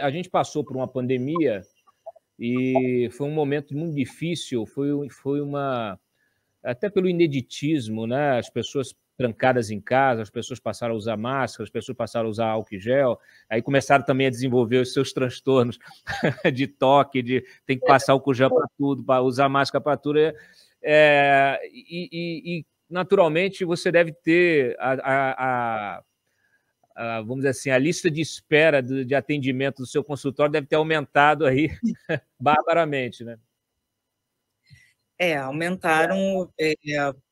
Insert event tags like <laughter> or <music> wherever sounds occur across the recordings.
a gente passou por uma pandemia e foi um momento muito difícil, foi, foi uma até pelo ineditismo, né? As pessoas trancadas em casa, as pessoas passaram a usar máscara, as pessoas passaram a usar álcool e gel, aí começaram também a desenvolver os seus <laughs> transtornos de toque, de tem que passar álcool gel para tudo, para usar máscara para tudo. É, é, e, e, e, naturalmente você deve ter a, a, a a, vamos dizer assim, a lista de espera de, de atendimento do seu consultório deve ter aumentado aí <laughs> barbaramente, né? É, aumentaram. É,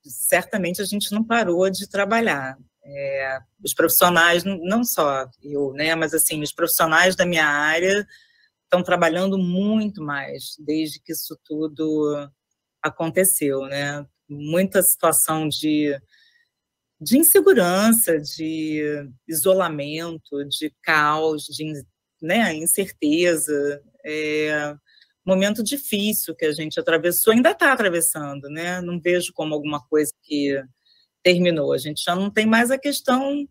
certamente a gente não parou de trabalhar. É, os profissionais, não só eu, né, mas assim, os profissionais da minha área estão trabalhando muito mais desde que isso tudo aconteceu, né? Muita situação de de insegurança, de isolamento, de caos, de né, incerteza. É, momento difícil que a gente atravessou, ainda está atravessando, né? Não vejo como alguma coisa que terminou. A gente já não tem mais a questão,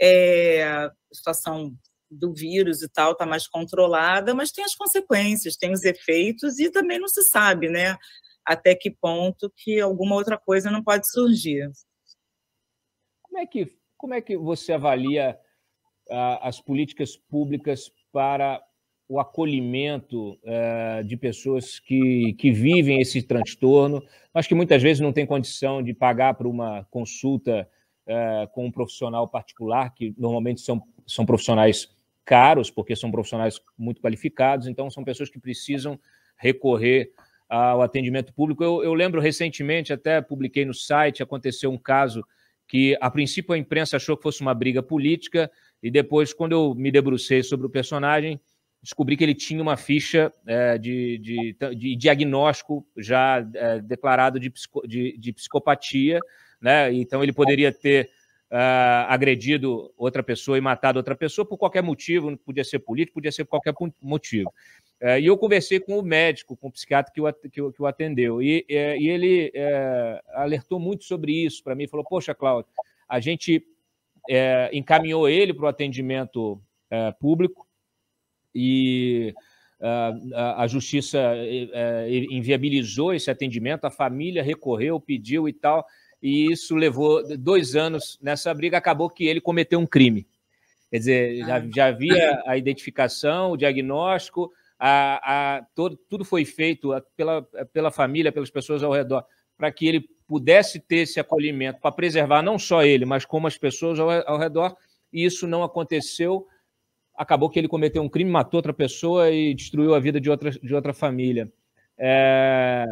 é, a situação do vírus e tal está mais controlada, mas tem as consequências, tem os efeitos e também não se sabe, né? Até que ponto que alguma outra coisa não pode surgir. Como é que, como é que você avalia ah, as políticas públicas para o acolhimento eh, de pessoas que, que vivem esse transtorno, mas que muitas vezes não têm condição de pagar por uma consulta eh, com um profissional particular, que normalmente são, são profissionais caros, porque são profissionais muito qualificados, então são pessoas que precisam recorrer ao atendimento público. Eu, eu, lembro recentemente, até publiquei no site, aconteceu um caso que a princípio a imprensa achou que fosse uma briga política, e depois, quando eu me debrucei sobre o personagem, descobri que ele tinha uma ficha é, de, de, de, diagnóstico já é, declarado de, psico, de, de, psicopatia, né? Então ele poderia ter é, agredido outra pessoa e matado outra pessoa por qualquer motivo, podia ser político, podia ser por qualquer motivo. É, e eu conversei com o médico, com o psiquiatra que o, que o, que o atendeu. E, é, e ele é, alertou muito sobre isso para mim. Falou: Poxa, Cláudio, a gente é, encaminhou ele para o atendimento é, público e a, a justiça é, inviabilizou esse atendimento. A família recorreu, pediu e tal. E isso levou dois anos nessa briga. Acabou que ele cometeu um crime. Quer dizer, já, ah. já havia a identificação, o diagnóstico a, a, todo, tudo foi feito pela, pela família, pelas pessoas ao redor, para que ele pudesse ter esse acolhimento, para preservar não só ele, mas como as pessoas ao, ao redor, e isso não aconteceu. Acabou que ele cometeu um crime, matou outra pessoa e destruiu a vida de outra, de outra família. É...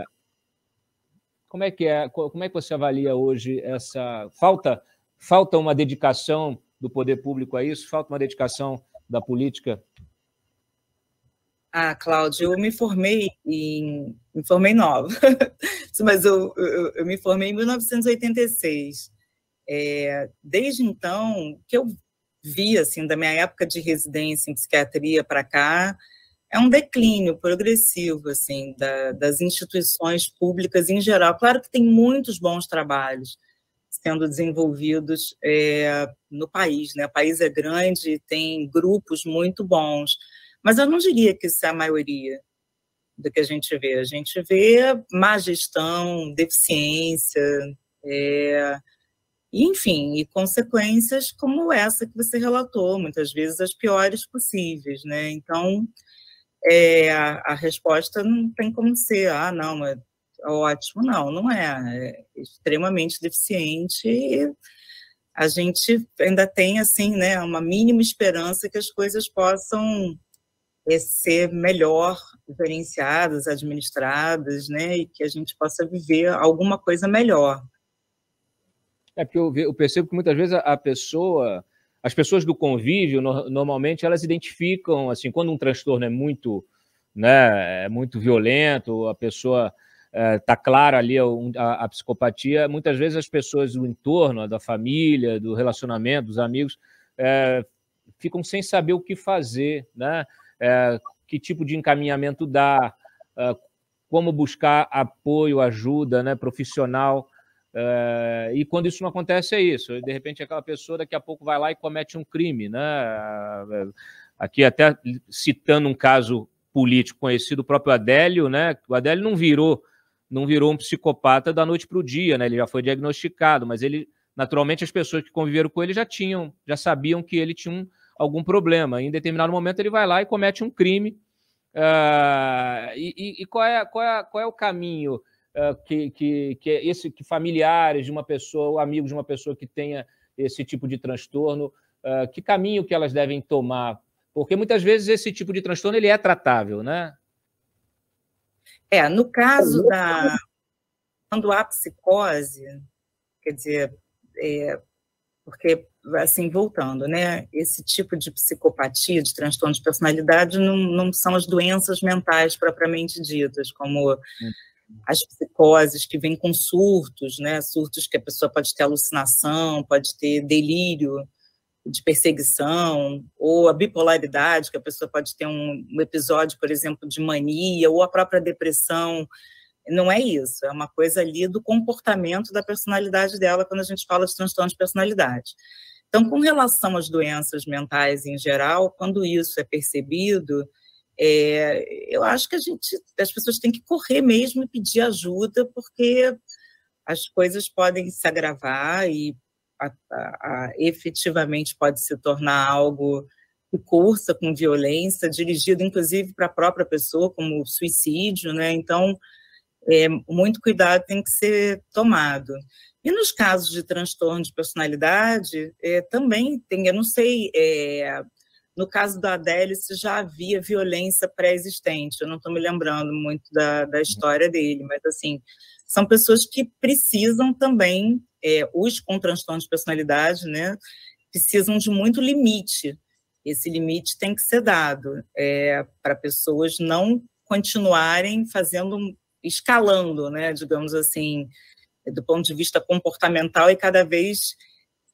Como é que é? Como é que você avalia hoje essa falta falta uma dedicação do poder público a isso? Falta uma dedicação da política ah, Cláudio, eu me formei em. Me formei nova, <laughs> mas eu, eu, eu, me formei em 1986. É, desde então, que eu vi, assim, da minha época de residência em psiquiatria para cá, é um declínio progressivo, assim, da, das instituições públicas em geral. Claro que tem muitos bons trabalhos sendo desenvolvidos é, no país, né? O país é grande, tem grupos muito bons mas eu não diria que isso é a maioria do que a gente vê. A gente vê má gestão, deficiência, é, enfim, e consequências como essa que você relatou, muitas vezes as piores possíveis, né? Então, é, a, a, resposta não tem como ser, ah, não, é, ótimo, não, não é, é extremamente deficiente e a gente ainda tem, assim, né, uma mínima esperança que as coisas possam é ser melhor gerenciadas, administradas, né, e que a gente possa viver alguma coisa melhor. É porque eu, eu percebo que muitas vezes a pessoa, as pessoas do convívio, no, normalmente elas identificam, assim, quando um transtorno é muito, né, é muito violento, a pessoa está é, clara ali a, é a, a, psicopatia, muitas vezes as pessoas do entorno, da família, do relacionamento, dos amigos, é, ficam sem saber o que fazer, né? é, que tipo de encaminhamento dá, é, como buscar apoio, ajuda né, profissional. É, e quando isso não acontece, é isso. De repente, aquela pessoa daqui a pouco vai lá e comete um crime. Né? Ah, aqui, até citando um caso político conhecido, o próprio Adélio, né? o Adélio não virou não virou um psicopata da noite para o dia, né? ele já foi diagnosticado, mas ele naturalmente as pessoas que conviveram com ele já tinham, já sabiam que ele tinha um algum problema. Em determinado momento ele vai lá e comete um crime. Uh, e, e qual, é, qual, é, qual é o caminho uh, que, que, que, é esse, que familiares de uma pessoa, amigos de uma pessoa que tenha esse tipo de transtorno, uh, que caminho que elas devem tomar? Porque muitas vezes esse tipo de transtorno ele é tratável, né? É, no caso da quando há psicose, quer dizer, é, porque, assim, voltando, né, esse tipo de psicopatia, de transtorno de personalidade, não, não são as doenças mentais propriamente ditas, como uhum. as psicoses que vêm com surtos, né, surtos que a pessoa pode ter alucinação, pode ter delírio de perseguição, ou a bipolaridade, que a pessoa pode ter um, um episódio, por exemplo, de mania, ou a própria depressão, não é isso, é uma coisa ali do comportamento da personalidade dela quando a gente fala de transtorno de personalidade. Então, com relação às doenças mentais em geral, quando isso é percebido, é, eu acho que a gente, as pessoas têm que correr mesmo e pedir ajuda, porque as coisas podem se agravar e a, a, a, efetivamente pode se tornar algo que cursa com violência, dirigido inclusive para a própria pessoa, como suicídio, né? Então, é, muito cuidado tem que ser tomado. E nos casos de transtorno de personalidade, é, também tem, eu não sei, é, no caso da Adélia, se já havia violência pré-existente, eu não estou me lembrando muito da, da uhum. história dele, mas assim, são pessoas que precisam também, é, os com transtorno de personalidade, né, precisam de muito limite. Esse limite tem que ser dado é, para pessoas não continuarem fazendo escalando, né, digamos assim, do ponto de vista comportamental e cada vez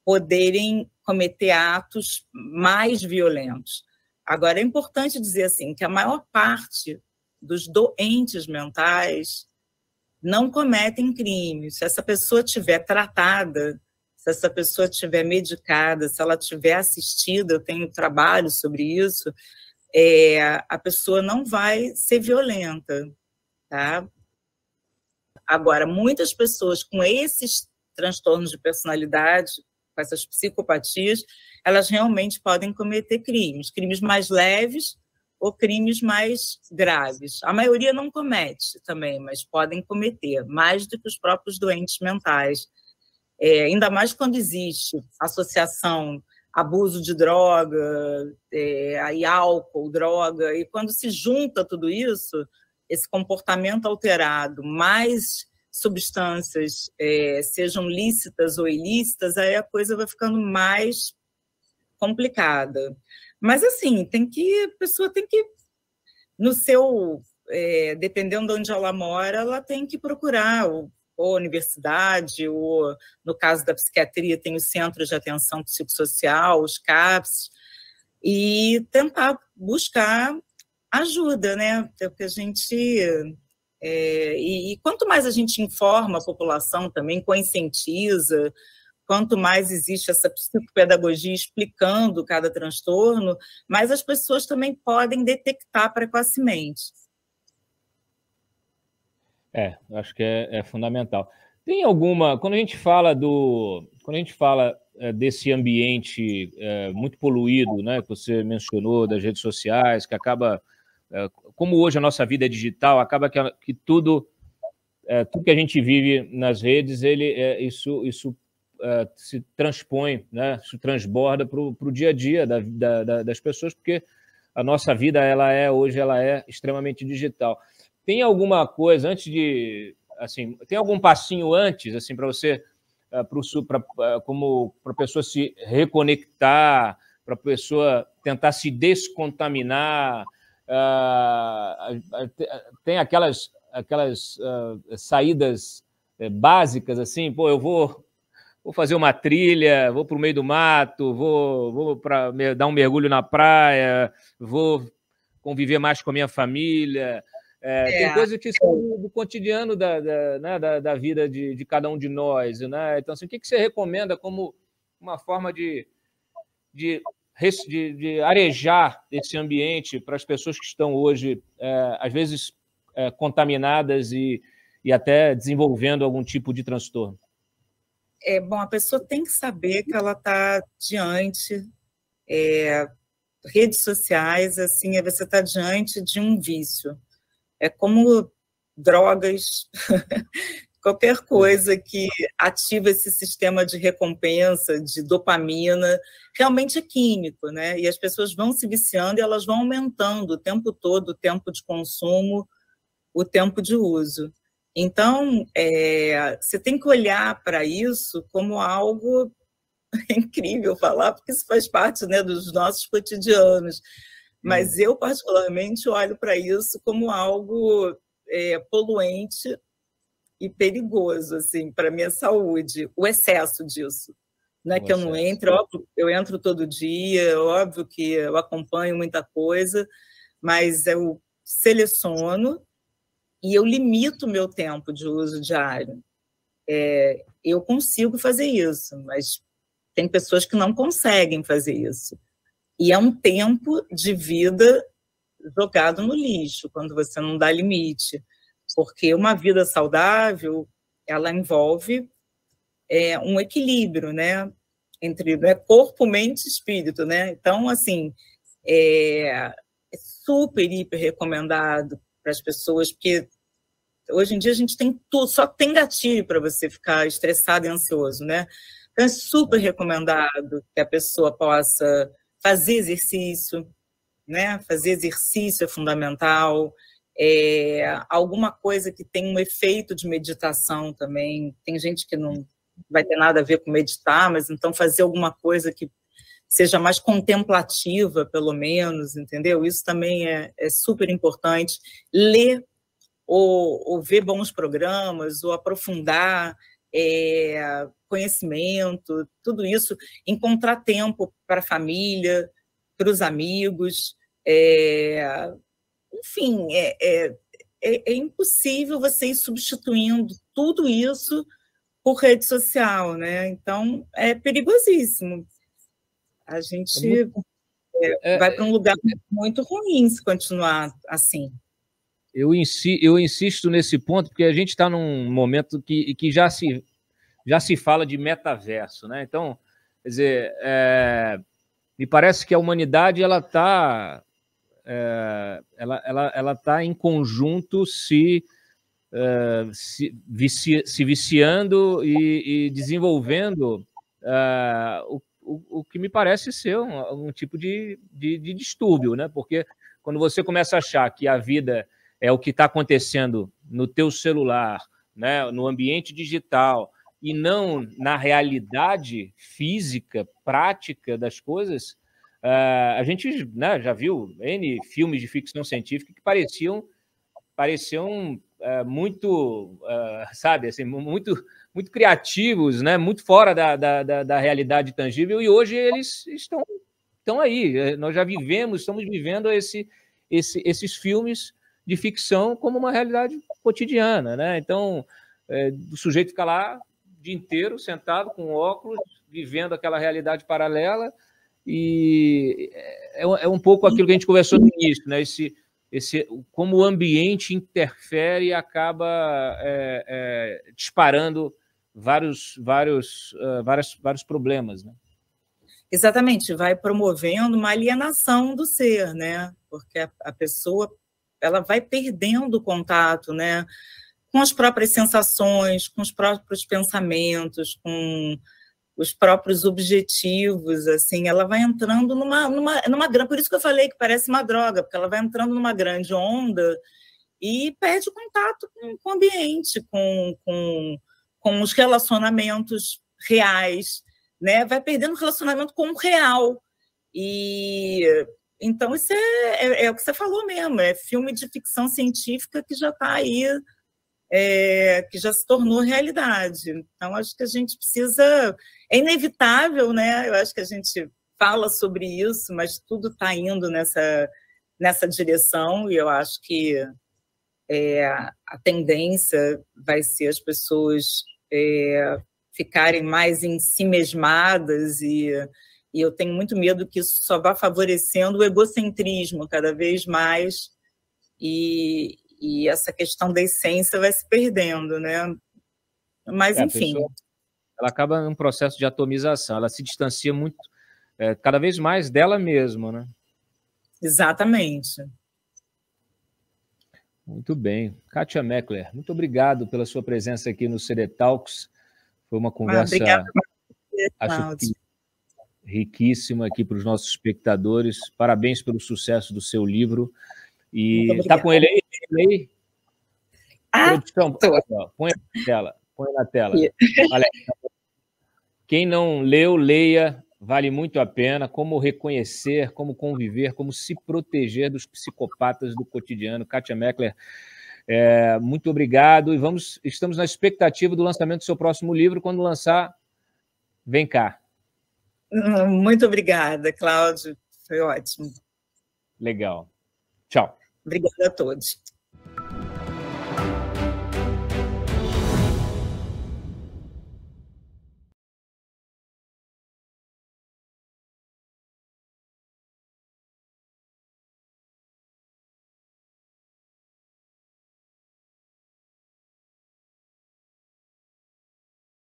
poderem cometer atos mais violentos. Agora é importante dizer assim que a maior parte dos doentes mentais não cometem crimes. Se essa pessoa tiver tratada, se essa pessoa tiver medicada, se ela tiver assistida, eu tenho trabalho sobre isso, é, a pessoa não vai ser violenta, tá? Agora, muitas pessoas com esses transtornos de personalidade, com essas psicopatias, elas realmente podem cometer crimes, crimes mais leves ou crimes mais graves. A maioria não comete também, mas podem cometer, mais do que os próprios doentes mentais. É, ainda mais quando existe associação abuso de droga, é, e álcool, droga, e quando se junta tudo isso, esse comportamento alterado, mais substâncias é, sejam lícitas ou ilícitas, aí a coisa vai ficando mais complicada. Mas assim, tem que a pessoa tem que no seu é, dependendo de onde ela mora, ela tem que procurar ou, ou universidade, ou no caso da psiquiatria tem os centros de atenção psicossocial, os CAPS, e tentar buscar ajuda, né? Porque a gente. É, e, e, quanto mais a gente informa a população também, conscientiza, quanto mais existe essa psicopedagogia explicando cada transtorno, mais as pessoas também podem detectar precocemente. É, acho que é, é fundamental. Tem alguma. Quando a gente fala do. Quando a gente fala é, desse ambiente é, muito poluído, né, que você mencionou, das redes sociais, que acaba é, como hoje a nossa vida é digital, acaba que, que tudo, é, tudo que a gente vive nas redes, ele, é, isso, isso é, se transpõe, né? transborda para o dia a dia da, da, das pessoas, porque a nossa vida ela é hoje ela é extremamente digital. Tem alguma coisa antes de assim, tem algum passinho antes assim para você é, para pra, é, como para a pessoa se reconectar, para a pessoa tentar se descontaminar, ah, tem aquelas, aquelas ah, saídas eh, básicas, assim, pô, eu vou vou fazer uma trilha, vou para o meio do mato, vou, vou para dar um mergulho na praia, vou conviver mais com a minha família. É, é. Tem coisas que são do cotidiano da, da, né, da, da vida de, de, cada um de nós. Né? Então, assim, o que, que você recomenda como uma forma de, de de, de arejar esse ambiente para as pessoas que estão hoje, é, às vezes, é, contaminadas e, e até desenvolvendo algum tipo de transtorno? É, bom, a pessoa tem que saber que ela está diante é, redes sociais, assim, é, você está diante de um vício. É como drogas, <laughs> qualquer é. coisa que ativa esse sistema de recompensa, de dopamina, realmente é químico, né? E as pessoas vão se viciando e elas vão aumentando o tempo todo o tempo de consumo, o tempo de uso. Então, é, você tem que olhar para isso como algo é <laughs> incrível falar, porque isso faz parte né, dos nossos cotidianos. Mas hum. eu, particularmente, olho para isso como algo é, poluente e perigoso assim para minha saúde, o excesso disso. Não é que eu não entro, óbvio, eu entro todo dia, óbvio que eu acompanho muita coisa, mas eu seleciono e eu limito o meu tempo de uso diário. É, eu consigo fazer isso, mas tem pessoas que não conseguem fazer isso. E é um tempo de vida jogado no lixo, quando você não dá limite porque uma vida saudável ela envolve é, um equilíbrio, né, entre né, corpo, mente e espírito, né? Então, assim, é, é super hiper recomendado para as pessoas, porque hoje em dia a gente tem tudo, só tem gatilho para você ficar estressado e ansioso, né? Então, é super recomendado que a pessoa possa fazer exercício, né? Fazer exercício é fundamental é, alguma coisa que tem um efeito de meditação também. Tem gente que não vai ter nada a ver com meditar, mas então fazer alguma coisa que seja mais contemplativa, pelo menos, entendeu? Isso também é, é super importante. Ler ou, ou, ver bons programas, ou aprofundar é, conhecimento, tudo isso, encontrar tempo para a família, para os amigos, é, enfim, é, é, é, é, impossível você ir substituindo tudo isso por rede social, né? Então, é perigosíssimo. A gente é muito... É, vai para um lugar muito ruim se continuar assim. Eu, insi eu insisto nesse ponto, porque a gente está num momento que, que já, se, já se fala de metaverso, né? Então, quer dizer, me parece que a humanidade ela está eh, ela ela ela está em conjunto se uh, se, vici, se, viciando e, e desenvolvendo uh, o, o, o, que me parece ser um, um tipo de, de, de, distúrbio, né? Porque quando você começa a achar que a vida é o que está acontecendo no teu celular, né, no ambiente digital e não na realidade física, prática das coisas, Uh, a gente né, já viu N filmes de ficção científica que pareciam pareciam uh, muito, uh, sabe, assim, muito, muito criativos, né, muito fora da, da, da, realidade tangível, e hoje eles estão, estão aí. Eh, nós já vivemos, estamos vivendo esse, esse, esses filmes de ficção como uma realidade cotidiana. Né? Então, eh, o sujeito fica lá o dia inteiro, sentado, com óculos, vivendo aquela realidade paralela e é, é, é um pouco aquilo que a gente conversou no início, né? Esse, esse, como o ambiente interfere e acaba é, é, disparando vários, vários, uh, várias, vários problemas, né? Exatamente, vai promovendo uma alienação do ser, né? Porque a, a pessoa ela vai perdendo contato, né? Com as próprias sensações, com os próprios pensamentos, com os próprios objetivos, assim, ela vai entrando numa, numa, numa por isso que eu falei que parece uma droga, porque ela vai entrando numa grande onda e perde contato com, com o ambiente, com, com, com os relacionamentos reais, né? Vai perdendo relacionamento com o real. E então isso é, é, é o que você falou mesmo, é filme de ficção científica que já está aí é, que já se tornou realidade. Então, acho que a gente precisa. É inevitável, né? Eu acho que a gente fala sobre isso, mas tudo está indo nessa, nessa direção, e eu acho que é, a tendência vai ser as pessoas é, ficarem mais em si mesmadas e, e eu tenho muito medo que isso só vá favorecendo o egocentrismo cada vez mais e, e essa questão da essência vai se perdendo, né? Mas, é, enfim. Pessoa, ela acaba num processo de atomização, ela se distancia muito, é, cada vez mais dela mesma, né? Exatamente. Muito bem. Kátia Meckler, muito obrigado pela sua presença aqui no CD Talks. Foi uma ah, conversa ah, obrigado, acho riquíssima aqui para os nossos espectadores. Parabéns pelo sucesso do seu livro. E tá com ele aí? Ele aí? Ah, Produção, põe na tela. Põe na tela. Alex, quem não leu, leia. Vale muito a pena. Como reconhecer, como conviver, como se proteger dos psicopatas do cotidiano. Kátia Meckler, é, muito obrigado. E vamos, estamos na expectativa do lançamento do seu próximo livro. Quando lançar, vem cá. Hum, muito obrigada, Cláudio. Foi ótimo. Legal. Tchau. Obrigada a todos.